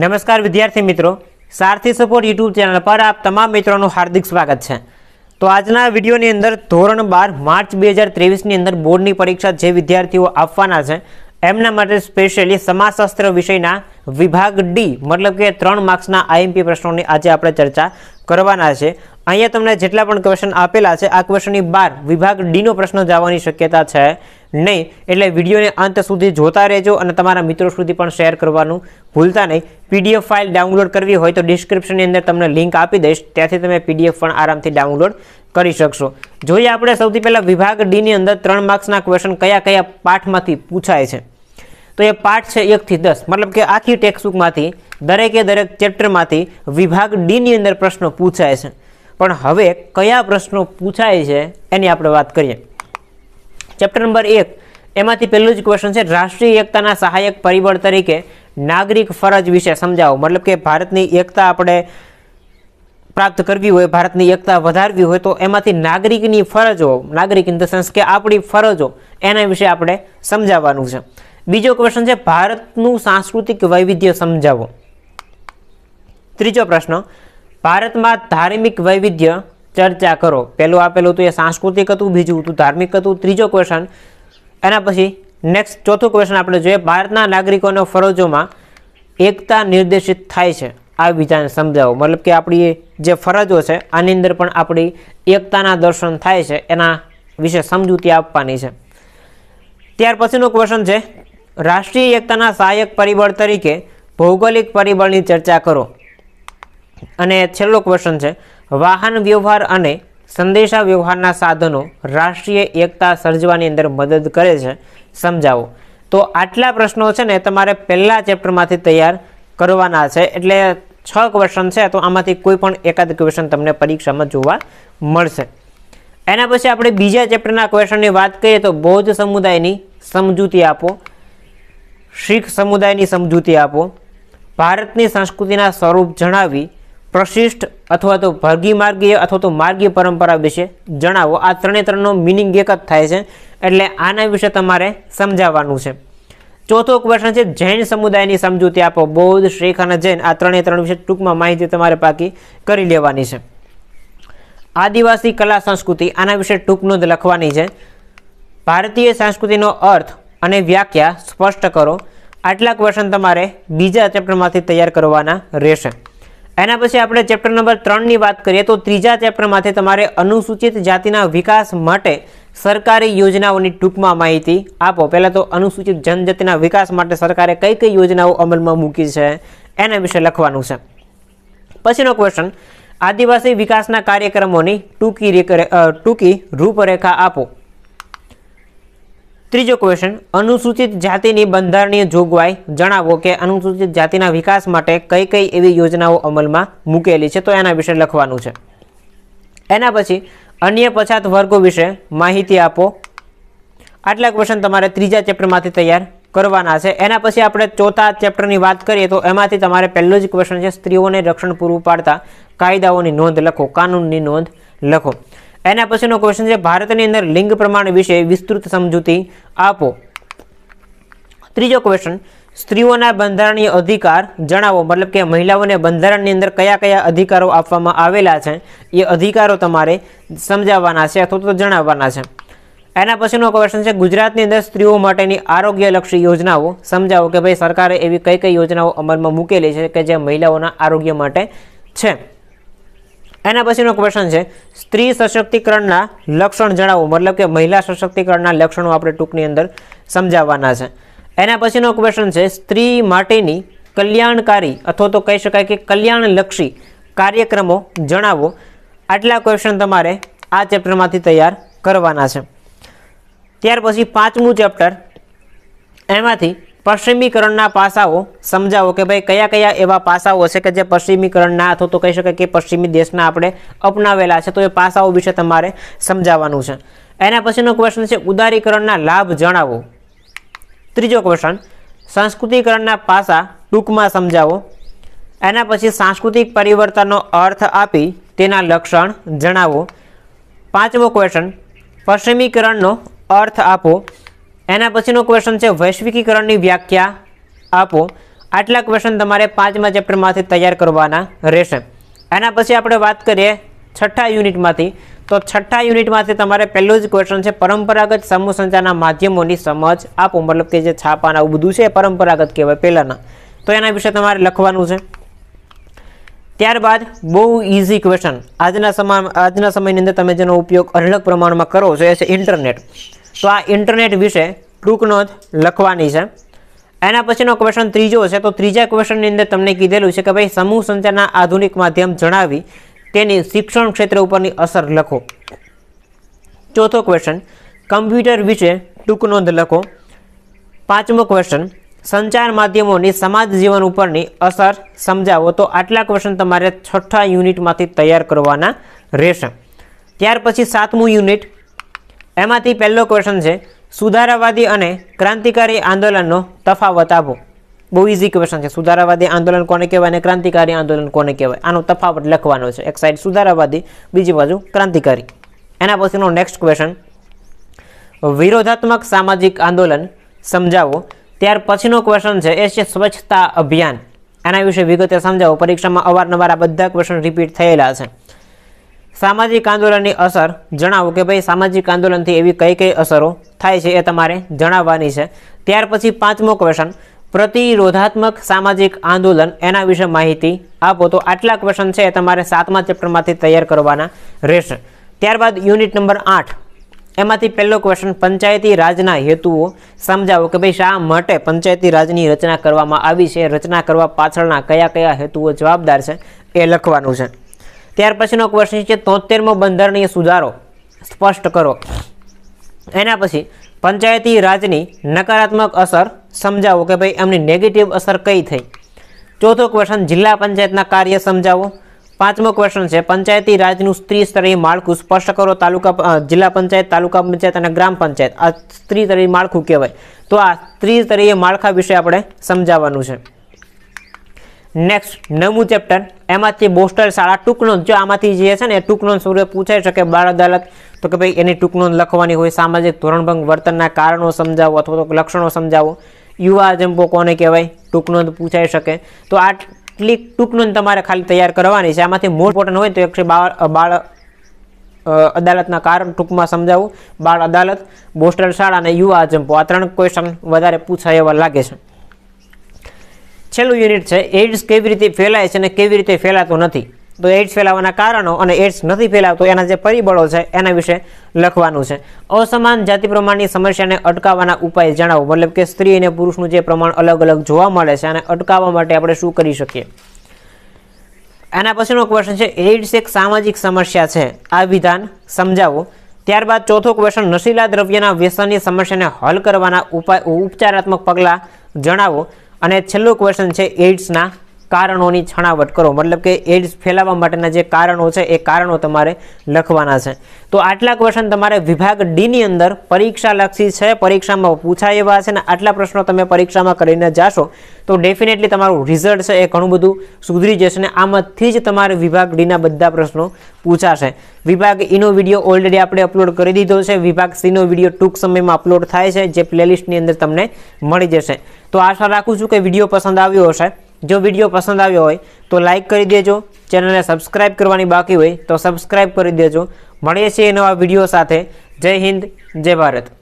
નમસ્કાર વિદ્યાર્થી મિત્રો સારથી સપોર્ટ યુટ્યુબ ચેનલ પર આપ તમામ મિત્રોનું હાર્દિક સ્વાગત છે તો આજના વિડીયોની અંદર ધોરણ બાર માર્ચ બે હજાર ત્રેવીસની અંદર બોર્ડની પરીક્ષા જે વિદ્યાર્થીઓ આપવાના છે એમના માટે સ્પેશિયલી સમાજશાસ્ત્ર વિષયના વિભાગ ડી મતલબ કે ત્રણ માર્ક્સના આઈએમપી પ્રશ્નોની આજે આપણે ચર્ચા કરવાના છે અહીંયા તમને જેટલા પણ ક્વેશ્ચન આપેલા છે આ ક્વેશ્ચનની બાર વિભાગ ડીનો પ્રશ્ન જવાની શક્યતા છે નહીં એટલે વિડીયોને અંત સુધી જોતા રહેજો અને તમારા મિત્રો સુધી પણ શેર કરવાનું ભૂલતા નહીં પીડીએફ ફાઇલ ડાઉનલોડ કરવી હોય તો ડિસ્ક્રિપ્શનની અંદર તમને લિંક આપી દઈશ ત્યાંથી તમે પીડીએફ પણ આરામથી ડાઉનલોડ કરી શકશો જોઈએ આપણે સૌથી પહેલાં વિભાગ ડીની અંદર ત્રણ માર્ક્સના ક્વેશ્ચન કયા કયા પાઠમાંથી પૂછાય છે તો એ પાઠ છે એકથી દસ મતલબ કે આખી ટેક્સ્ટબુકમાંથી દરેકે દરેક ચેપ્ટરમાંથી વિભાગ ડીની અંદર પ્રશ્નો પૂછાય છે પણ હવે કયા પ્રશ્નો પૂછાય છે એની આપણે વાત કરીએ ચેપ્ટર નંબર એક એમાંથી પહેલું જ ક્વેશ્ચન છે રાષ્ટ્રીય એકતાના સહાયક પરિબળ તરીકે નાગરિક ફરજ વિશે સમજાવો મતલબ કે ભારતની એકતા આપણે પ્રાપ્ત કરવી હોય ભારતની એકતા વધારવી હોય તો એમાંથી નાગરિકની ફરજો નાગરિક ઇન ધ સેન્સ કે આપણી ફરજો એના વિશે આપણે સમજાવવાનું છે બીજો ક્વેશ્ચન છે ભારતનું સાંસ્કૃતિક વૈવિધ્ય સમજાવો ત્રીજો પ્રશ્ન ભારતમાં ધાર્મિક વૈવિધ્ય ચર્ચા કરો પહેલું આપેલું હતું એ સાંસ્કૃતિક હતું બીજું હતું ધાર્મિક હતું ત્રીજો ક્વેશ્ચન એના પછી નેક્સ્ટ ચોથો ક્વેશ્ચન આપણે જોઈએ ભારતના નાગરિકોના ફરજોમાં એકતા નિર્દેશિત થાય છે આ બીજાને સમજાવો મતલબ કે આપણી જે ફરજો છે આની અંદર પણ આપણી એકતાના દર્શન થાય છે એના વિશે સમજૂતી આપવાની છે ત્યાર પછીનો ક્વેશ્ચન છે રાષ્ટ્રીય એકતાના સહાયક પરિબળ તરીકે ભૌગોલિક પરિબળની ચર્ચા કરો અને છેલ્લો ક્વેશ્ચન છે વાહન વ્યવહાર અને સંદેશા વ્યવહારના સાધનો રાષ્ટ્રીય એકતા સર્જવાની અંદર મદદ કરે છે સમજાવો તો આટલા પ્રશ્નો છે ને તમારે પહેલાં ચેપ્ટરમાંથી તૈયાર કરવાના છે એટલે છ ક્વેશ્ચન છે તો આમાંથી કોઈ પણ એકાદ ક્વેશ્ચન તમને પરીક્ષામાં જોવા મળશે એના પછી આપણે બીજા ચેપ્ટરના ક્વેશ્ચનની વાત કરીએ તો બૌદ્ધ સમુદાયની સમજૂતી આપો શીખ સમુદાયની સમજૂતી આપો ભારતની સંસ્કૃતિના સ્વરૂપ જણાવી પ્રશિષ્ટ અથવા તો ભર્ગી માર્ગીય અથવા તો માર્ગીય પરંપરા વિશે જણાવો આ ત્રણે ત્રણનો મિનિંગ એક જ થાય છે એટલે આના વિશે તમારે સમજાવવાનું છે ચોથો ક્વેશ્ચન છે જૈન સમુદાયની સમજૂતી આપો બૌદ્ધ શીખ અને જૈન આ ત્રણે ત્રણ વિશે ટૂંકમાં માહિતી તમારે પાકી કરી લેવાની છે આદિવાસી કલા સંસ્કૃતિ આના વિશે ટૂંક નોંધ લખવાની છે ભારતીય સંસ્કૃતિનો અર્થ અને વ્યાખ્યા સ્પષ્ટ કરો આટલા ક્વેશ્ચન તમારે બીજા ચેપ્ટરમાંથી તૈયાર કરવાના રહેશે એના પછી આપણે ચેપ્ટર નંબર ત્રણની વાત કરીએ તો ત્રીજા ચેપ્ટરમાંથી તમારે અનુસૂચિત જાતિના વિકાસ માટે સરકારી યોજનાઓની ટૂંકમાં માહિતી આપો પહેલાં તો અનુસૂચિત જનજાતિના વિકાસ માટે સરકારે કઈ કઈ યોજનાઓ અમલમાં મૂકી છે એના વિશે લખવાનું છે પછીનો ક્વેશ્ચન આદિવાસી વિકાસના કાર્યક્રમોની ટૂંકી ટૂંકી રૂપરેખા આપો ત્રીજો ક્વેશ્ચન અનુસૂચિત જાતિની બંધારણીય જોગવાઈ જણાવો કે અનુસૂચિત જાતિના વિકાસ માટે કઈ કઈ એવી યોજનાઓ અમલમાં મૂકેલી છે તો એના વિશે લખવાનું છે એના પછી અન્ય પછાત વર્ગો વિશે માહિતી આપો આટલા ક્વેશ્ચન તમારે ત્રીજા ચેપ્ટરમાંથી તૈયાર કરવાના છે એના પછી આપણે ચોથા ચેપ્ટરની વાત કરીએ તો એમાંથી તમારે પહેલો જ ક્વેશ્ચન છે સ્ત્રીઓને રક્ષણ પૂરું પાડતા કાયદાઓની નોંધ લખો કાનૂનની નોંધ લખો એના પછીનો ક્વેશ્ચન છે ભારતની અંદર લિંગ પ્રમાણ વિશે વિસ્તૃત સમજૂતી આપો ત્રીજો ક્વેશ્ચન સ્ત્રીઓના બંધારણીય અધિકાર જણાવો મતલબ કે મહિલાઓને બંધારણની અંદર કયા કયા અધિકારો આપવામાં આવેલા છે એ અધિકારો તમારે સમજાવવાના છે અથવા તો જણાવવાના છે એના પછીનો ક્વેશ્ચન છે ગુજરાતની અંદર સ્ત્રીઓ માટેની આરોગ્યલક્ષી યોજનાઓ સમજાવો કે ભાઈ સરકારે એવી કઈ કઈ યોજનાઓ અમલમાં મૂકેલી છે કે જે મહિલાઓના આરોગ્ય માટે છે એના પછીનો ક્વેશ્ચન છે સ્ત્રી સશક્તિકરણના લક્ષણ જણાવો મતલબ કે મહિલા સશક્તિકરણના લક્ષણો આપણે ટૂંકની અંદર સમજાવવાના છે એના પછીનો ક્વેશ્ચન છે સ્ત્રી માટેની કલ્યાણકારી અથવા તો કહી શકાય કે કલ્યાણલક્ષી કાર્યક્રમો જણાવો આટલા ક્વેશ્ચન તમારે આ ચેપ્ટરમાંથી તૈયાર કરવાના છે ત્યાર પછી પાંચમું ચેપ્ટર એમાંથી પશ્ચિમીકરણના પાસાઓ સમજાવો કે ભાઈ કયા કયા એવા પાસાઓ છે કે જે પશ્ચિમીકરણના અથવા તો કહી શકાય કે પશ્ચિમી દેશના આપણે અપનાવેલા છે તો એ પાસાઓ વિશે તમારે સમજાવવાનું છે એના પછીનો ક્વેશ્ચન છે ઉદારીકરણના લાભ જણાવો ત્રીજો ક્વેશ્ચન સંસ્કૃતિકરણના પાસા ટૂંકમાં સમજાવો એના પછી સાંસ્કૃતિક પરિવર્તનનો અર્થ આપી તેના લક્ષણ જણાવો પાંચમો ક્વેશ્ચન પશ્ચિમીકરણનો અર્થ આપો એના પછીનો ક્વેશ્ચન છે વૈશ્વિકીકરણની વ્યાખ્યા આપો આટલા ક્વેશ્ચન તમારે પાંચમા ચેપ્ટરમાંથી તૈયાર કરવાના રહેશે એના પછી આપણે વાત કરીએ છઠ્ઠા યુનિટમાંથી તો છઠ્ઠા યુનિટમાંથી તમારે પહેલું જ ક્વેશ્ચન છે પરંપરાગત સમૂહ સંચારના માધ્યમોની સમજ આપો મતલબ કે જે છાપાના બધું છે પરંપરાગત કહેવાય પહેલાંના તો એના વિશે તમારે લખવાનું છે ત્યારબાદ બહુ ઇઝી ક્વેશ્ચન આજના સમા આજના સમયની અંદર તમે જેનો ઉપયોગ અઢળક પ્રમાણમાં કરો છો એ છે ઇન્ટરનેટ તો આ ઇન્ટરનેટ વિશે ટૂંકનો નોંધ લખવાની છે એના પછીનો ક્વેશ્ચન ત્રીજો છે તો ત્રીજા ક્વેશ્ચનની અંદર તમને કીધેલું છે કે ભાઈ સમૂહ સંચારના આધુનિક માધ્યમ જણાવી તેની શિક્ષણ ક્ષેત્ર ઉપરની અસર લખો ચોથો ક્વેશ્ચન કમ્પ્યુટર વિશે ટૂંક નોંધ લખો પાંચમો ક્વેશ્ચન સંચાર માધ્યમોની સમાજ જીવન ઉપરની અસર સમજાવો તો આટલા ક્વેશ્ચન તમારે છઠ્ઠા યુનિટમાંથી તૈયાર કરવાના રહેશે ત્યાર પછી સાતમું યુનિટ એમાંથી પહેલો ક્વેશ્ચન છે સુધારાવાદી અને ક્રાંતિકારી આંદોલનનો તફાવત આપો બહુ ઇઝી ક્વેશ્ચન છે સુધારાવાદી આંદોલન કોને કહેવાય અને ક્રાંતિકારી આંદોલન કોને કહેવાય આનો તફાવત લખવાનો છે એક સાઈડ સુધારાવાદી બીજી બાજુ ક્રાંતિકારી એના પછીનો નેક્સ્ટ ક્વેશ્ચન વિરોધાત્મક સામાજિક આંદોલન સમજાવો ત્યાર પછીનો ક્વેશ્ચન છે એ છે સ્વચ્છતા અભિયાન એના વિશે વિગતે સમજાવો પરીક્ષામાં અવારનવાર આ બધા ક્વેશ્ચન રિપીટ થયેલા છે સામાજિક આંદોલનની અસર જણાવો કે ભાઈ સામાજિક આંદોલનથી એવી કઈ કઈ અસરો થાય છે એ તમારે જણાવવાની છે ત્યાર પછી પાંચમો ક્વેશ્ચન પ્રતિરોધાત્મક સામાજિક આંદોલન એના વિશે માહિતી આપો તો આટલા ક્વેશ્ચન છે એ તમારે સાતમા ચેપ્ટરમાંથી તૈયાર કરવાના રહેશે ત્યારબાદ યુનિટ નંબર આઠ એમાંથી પહેલો ક્વેશ્ચન પંચાયતી રાજના હેતુઓ સમજાવો કે ભાઈ શા માટે પંચાયતી રાજની રચના કરવામાં આવી છે રચના કરવા પાછળના કયા કયા હેતુઓ જવાબદાર છે એ લખવાનું છે ત્યાર પછીનો ક્વેશ્ચન છે તોતેરમો બંધારણીય સુધારો સ્પષ્ટ કરો એના પછી પંચાયતી રાજની નકારાત્મક અસર સમજાવો કે ભાઈ એમની નેગેટિવ અસર કઈ થઈ ચોથો ક્વેશ્ચન જિલ્લા પંચાયતના કાર્ય સમજાવો પાંચમો ક્વેશ્ચન છે પંચાયતી રાજનું સ્ત્રી માળખું સ્પષ્ટ કરો તાલુકા જિલ્લા પંચાયત તાલુકા પંચાયત અને ગ્રામ પંચાયત આ સ્ત્રી માળખું કહેવાય તો આ સ્ત્રી સ્તરીય માળખા વિશે આપણે સમજાવવાનું છે નેક્સ્ટ નવમું ચેપ્ટર એમાંથી બોસ્ટર શાળા ટૂંક નોંધ જો આમાંથી જે છે ને ટૂંકનો નોંધ પૂછાઈ શકે બાળ અદાલત તો કે ભાઈ એની ટૂંક લખવાની હોય સામાજિક ધોરણભંગ વર્તનના કારણો સમજાવો અથવા તો લક્ષણો સમજાવો યુવા અજંપો કોને કહેવાય ટૂંક પૂછાઈ શકે તો આટલી ટૂંક તમારે ખાલી તૈયાર કરવાની છે આમાંથી મોસ્ટ ઇમ્પોર્ટન્ટ હોય તો એક છે બાળ બાળ અદાલતના કારણ ટૂંકમાં સમજાવું બાળ અદાલત બોસ્ટર શાળા અને યુવા જંપો આ ત્રણ ક્વેશ્ચન વધારે પૂછાય એવા લાગે છે છેલ્લું યુનિટ છે એડ્સ કેવી રીતે ફેલાય છે અને કેવી રીતે ફેલાતો નથી તો એડ્સ ફેલાવાના કારણો અને એડ્સ નથી ફેલાવતો એના જે પરિબળો છે એના વિશે લખવાનું છે અસમાન જાતિ પ્રમાણની સમસ્યાને અટકાવવાના ઉપાય જણાવો મતલબ કે સ્ત્રી અને પુરુષનું જે પ્રમાણ અલગ અલગ જોવા મળે છે અને અટકાવવા માટે આપણે શું કરી શકીએ એના પછીનો ક્વેશ્ચન છે એઇડ્સ એક સામાજિક સમસ્યા છે આ વિધાન સમજાવો ત્યારબાદ ચોથો ક્વેશ્ચન નશીલા દ્રવ્યના વ્યસનની સમસ્યાને હલ કરવાના ઉપાય ઉપચારાત્મક પગલાં જણાવો અને છેલ્લો ક્વેશ્ચન છે એઇડ્સના કારણોની છણાવટ કરો મતલબ કે એડ્સ ફેલાવવા માટેના જે કારણો છે એ કારણો તમારે લખવાના છે તો આટલા ક્વેશ્ચન તમારે વિભાગ ડીની અંદર પરીક્ષાલક્ષી છે પરીક્ષામાં પૂછાય એવા છે ને આટલા પ્રશ્નો તમે પરીક્ષામાં કરીને જાશો તો ડેફિનેટલી તમારું રિઝલ્ટ છે એ ઘણું બધું સુધરી જશે ને આમાંથી જ તમારે વિભાગ ડીના બધા પ્રશ્નો પૂછાશે વિભાગ ઈનો વિડીયો ઓલરેડી આપણે અપલોડ કરી દીધો છે વિભાગ સીનો વિડીયો ટૂંક સમયમાં અપલોડ થાય છે જે પ્લેલિસ્ટની અંદર તમને મળી જશે તો આશા રાખું છું કે વિડીયો પસંદ આવ્યો હશે જો વિડીયો પસંદ આવ્યો હોય તો લાઇક કરી દેજો ચેનલને સબસ્ક્રાઇબ કરવાની બાકી હોય તો સબસ્ક્રાઇબ કરી દેજો મળીએ છીએ નવા વિડીયો સાથે જય હિન્દ જય ભારત